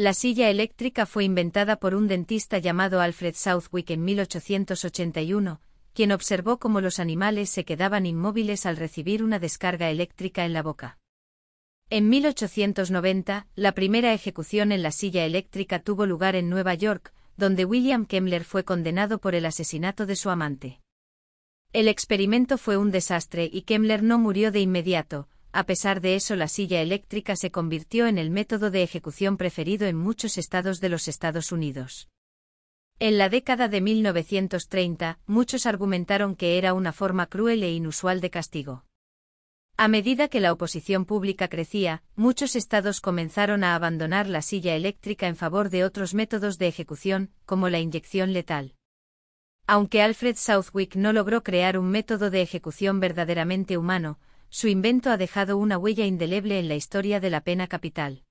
La silla eléctrica fue inventada por un dentista llamado Alfred Southwick en 1881, quien observó cómo los animales se quedaban inmóviles al recibir una descarga eléctrica en la boca. En 1890, la primera ejecución en la silla eléctrica tuvo lugar en Nueva York, donde William Kemmler fue condenado por el asesinato de su amante. El experimento fue un desastre y Kemmler no murió de inmediato, a pesar de eso, la silla eléctrica se convirtió en el método de ejecución preferido en muchos estados de los Estados Unidos. En la década de 1930, muchos argumentaron que era una forma cruel e inusual de castigo. A medida que la oposición pública crecía, muchos estados comenzaron a abandonar la silla eléctrica en favor de otros métodos de ejecución, como la inyección letal. Aunque Alfred Southwick no logró crear un método de ejecución verdaderamente humano, su invento ha dejado una huella indeleble en la historia de la pena capital.